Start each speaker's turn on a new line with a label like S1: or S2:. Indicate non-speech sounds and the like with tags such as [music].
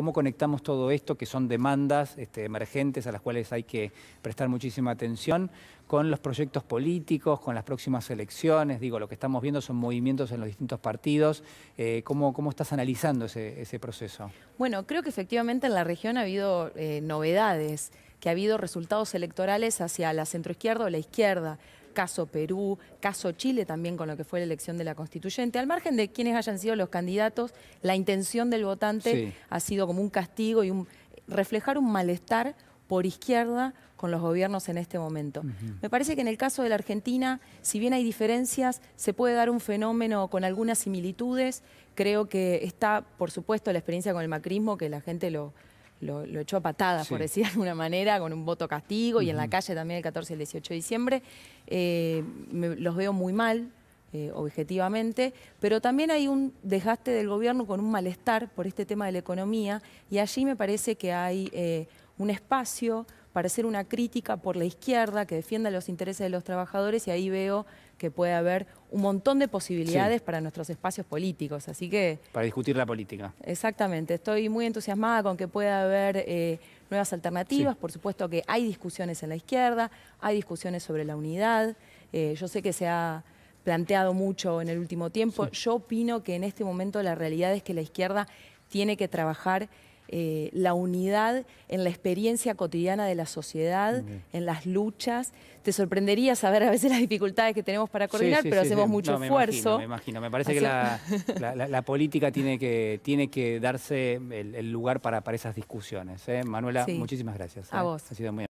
S1: ¿Cómo conectamos todo esto, que son demandas este, emergentes a las cuales hay que prestar muchísima atención, con los proyectos políticos, con las próximas elecciones? Digo, lo que estamos viendo son movimientos en los distintos partidos. Eh, ¿cómo, estás analizando ese, proceso?
S2: Bueno, creo que efectivamente en la región ha habido eh, novedades, que ha habido resultados electorales hacia la centroizquierda o la izquierda caso Perú, caso Chile también con lo que fue la elección de la constituyente. Al margen de quienes hayan sido los candidatos, la intención del votante ha sido como un castigo y un reflejar un malestar por izquierda con los gobiernos en este momento. Me parece que en el caso de la Argentina, si bien hay diferencias, se puede dar un fenómeno con algunas similitudes. Creo que está, por supuesto, la experiencia con el macrismo, que la gente lo, lo, echó a patadas, por decir de alguna manera, con un voto castigo y en la calle también el 14 y el 18 de diciembre. Eh, los veo muy mal, eh, objetivamente, pero también hay un desgaste del gobierno con un malestar por este tema de la economía y allí me parece que hay eh, un espacio parecer una crítica por la izquierda que defienda los intereses de los trabajadores y ahí veo que puede haber un montón de posibilidades para nuestros espacios políticos. Así que.
S1: Para discutir la política.
S2: Exactamente. Estoy muy entusiasmada con que pueda haber eh, nuevas alternativas. Por supuesto que hay discusiones en la izquierda, hay discusiones sobre la unidad. Eh, yo sé que se ha planteado mucho en el último tiempo. Yo opino que en este momento la realidad es que la izquierda tiene que trabajar eh, la unidad en la experiencia cotidiana de la sociedad, en las luchas. Te sorprendería saber a veces las dificultades que tenemos para coordinar, pero hacemos mucho esfuerzo. me
S1: imagino, me parece que [laughs] la, política tiene que, tiene que darse el, lugar para, para esas discusiones. ¿eh? Manuela, muchísimas gracias. A ¿eh? vos. Ha sido muy